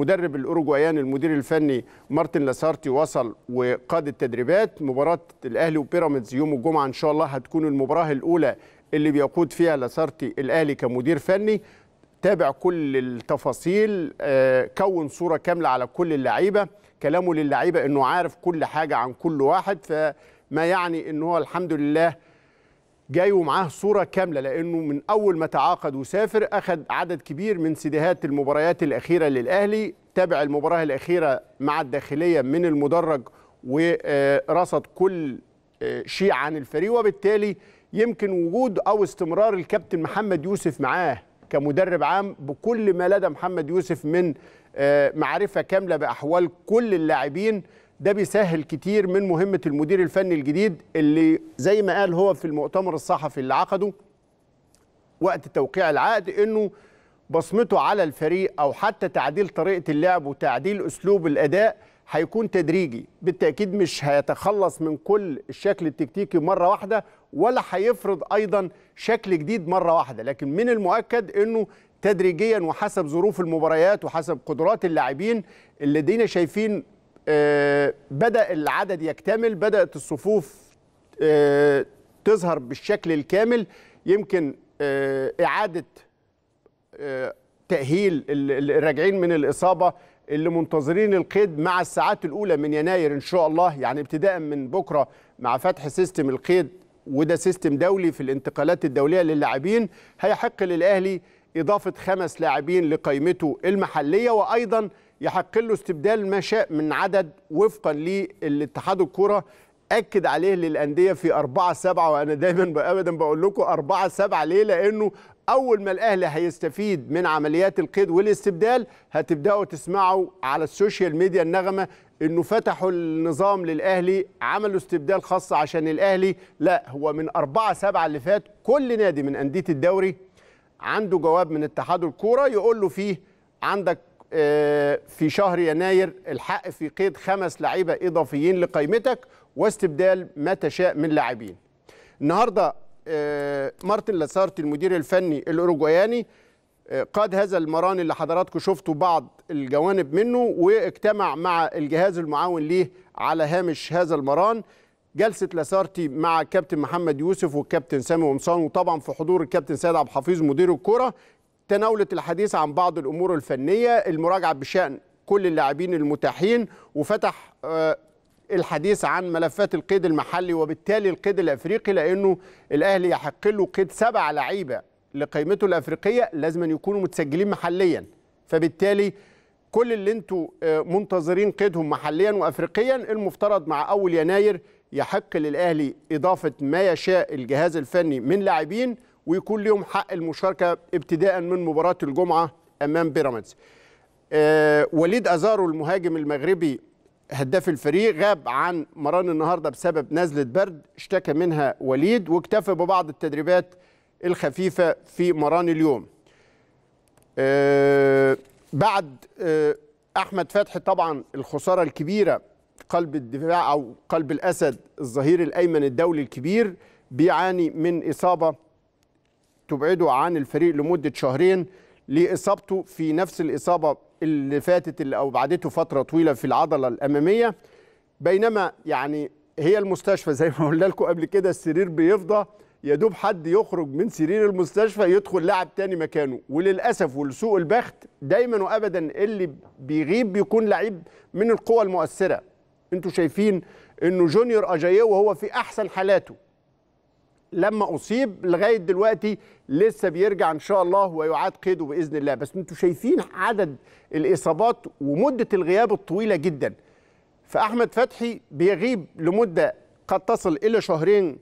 مدرب الاوروجوايان المدير الفني مارتن لاسارتي وصل وقاد التدريبات مباراه الاهلي وبيراميدز يوم الجمعه ان شاء الله هتكون المباراه الاولى اللي بيقود فيها لاسارتي الاهلي كمدير فني تابع كل التفاصيل آه، كون صوره كامله على كل اللعيبه كلامه للعيبه انه عارف كل حاجه عن كل واحد فما يعني ان هو الحمد لله جاي ومعاه صوره كامله لانه من اول ما تعاقد وسافر اخذ عدد كبير من سيديهات المباريات الاخيره للاهلي تابع المباراه الاخيره مع الداخليه من المدرج ورصد كل آه، شيء عن الفريق وبالتالي يمكن وجود او استمرار الكابتن محمد يوسف معاه كمدرب عام بكل ما لدى محمد يوسف من آه، معرفه كامله باحوال كل اللاعبين ده بيسهل كتير من مهمه المدير الفني الجديد اللي زي ما قال هو في المؤتمر الصحفي اللي عقده وقت توقيع العقد انه بصمته على الفريق او حتى تعديل طريقه اللعب وتعديل اسلوب الاداء هيكون تدريجي بالتاكيد مش هيتخلص من كل الشكل التكتيكي مره واحده ولا هيفرض ايضا شكل جديد مره واحده لكن من المؤكد انه تدريجيا وحسب ظروف المباريات وحسب قدرات اللاعبين الذين شايفين بدأ العدد يكتمل بدأت الصفوف آه، تظهر بالشكل الكامل يمكن آه، إعادة آه، تأهيل الراجعين من الإصابة اللي منتظرين القيد مع الساعات الأولى من يناير إن شاء الله يعني ابتداء من بكرة مع فتح سيستم القيد وده سيستم دولي في الانتقالات الدولية للاعبين هيحق للأهلي إضافة خمس لاعبين لقائمته المحلية وأيضا يحق له استبدال ما شاء من عدد وفقا للاتحاد الكوره اكد عليه للانديه في 4 7 وانا دايما ابدا بقول لكم 4 7 ليه لانه اول ما الاهلي هيستفيد من عمليات القيد والاستبدال هتبداوا تسمعوا على السوشيال ميديا النغمه انه فتحوا النظام للاهلي عملوا استبدال خاص عشان الاهلي لا هو من 4 7 اللي فات كل نادي من انديه الدوري عنده جواب من اتحاد الكوره يقول له فيه عندك آه، في شهر يناير الحق في قيد خمس لعيبه اضافيين لقائمتك واستبدال ما تشاء من لاعبين. النهارده آه، مارتن لاسارتي المدير الفني الاوروجواياني آه، قاد هذا المران اللي حضراتكم شفتوا بعض الجوانب منه واجتمع مع الجهاز المعاون ليه على هامش هذا المران جلسه لاسارتي مع الكابتن محمد يوسف والكابتن سامي قمصان وطبعا في حضور الكابتن سيد عبد الحفيظ مدير الكره تناولت الحديث عن بعض الامور الفنيه المراجعه بشان كل اللاعبين المتاحين وفتح آه، الحديث عن ملفات القيد المحلي وبالتالي القيد الافريقي لانه الاهلي يحق له قيد سبع لعيبه لقيمته الافريقيه لازم أن يكونوا متسجلين محليا فبالتالي كل اللي انتوا آه، منتظرين قيدهم محليا وافريقيا المفترض مع اول يناير يحق للاهلي اضافه ما يشاء الجهاز الفني من لاعبين ويكون لهم حق المشاركه ابتداء من مباراه الجمعه امام بيراميدز. آه وليد ازارو المهاجم المغربي هداف الفريق غاب عن مران النهارده بسبب نزله برد اشتكى منها وليد واكتفى ببعض التدريبات الخفيفه في مران اليوم. آه بعد آه احمد فتحي طبعا الخساره الكبيره قلب الدفاع او قلب الاسد الظهير الايمن الدولي الكبير بيعاني من اصابه تبعده عن الفريق لمده شهرين لاصابته في نفس الاصابه اللي فاتت اللي او بعدته فتره طويله في العضله الاماميه بينما يعني هي المستشفى زي ما قلنا لكم قبل كده السرير بيفضى يا دوب حد يخرج من سرير المستشفى يدخل لاعب تاني مكانه وللاسف ولسوء البخت دايما وابدا اللي بيغيب بيكون لعيب من القوى المؤثره انتوا شايفين انه جونيور اجاييه وهو في احسن حالاته لما اصيب لغايه دلوقتي لسه بيرجع ان شاء الله ويعاد قيده باذن الله بس انتوا شايفين عدد الاصابات ومده الغياب الطويله جدا فاحمد فتحي بيغيب لمده قد تصل الى شهرين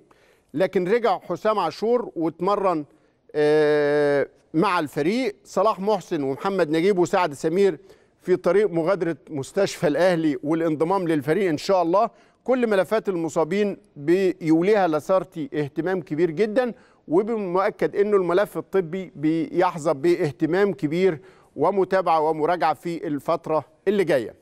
لكن رجع حسام عاشور واتمرن آه، مع الفريق صلاح محسن ومحمد نجيب وسعد سمير في طريق مغادره مستشفى الاهلي والانضمام للفريق ان شاء الله كل ملفات المصابين بيوليها لسارتي اهتمام كبير جدا وبمؤكد انه الملف الطبي بيحظى باهتمام كبير ومتابعه ومراجعه في الفتره اللي جايه.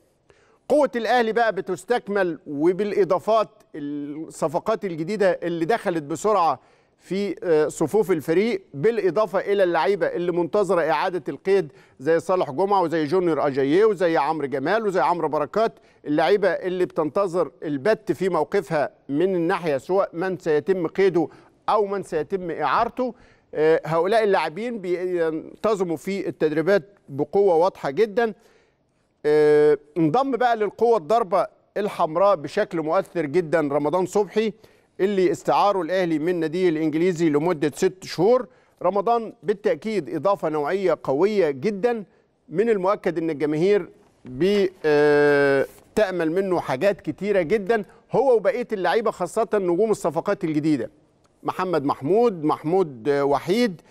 قوه الاهلي بقى بتستكمل وبالاضافات الصفقات الجديده اللي دخلت بسرعه في آه، صفوف الفريق بالإضافة إلى اللعيبة اللي منتظرة إعادة القيد زي صالح جمعة وزي جونيور أجاييه وزي عمرو جمال وزي عمرو بركات اللعيبة اللي بتنتظر البت في موقفها من الناحية سواء من سيتم قيده أو من سيتم إعارته آه، هؤلاء اللاعبين بينتظموا في التدريبات بقوة واضحة جدا آه، انضم بقى للقوة الضربة الحمراء بشكل مؤثر جدا رمضان صبحي اللي استعاره الاهلي من ناديه الانجليزي لمده ست شهور رمضان بالتاكيد اضافه نوعيه قويه جدا من المؤكد ان الجماهير بتامل آه، منه حاجات كتيره جدا هو وبقيه اللعيبه خاصه نجوم الصفقات الجديده محمد محمود محمود آه، وحيد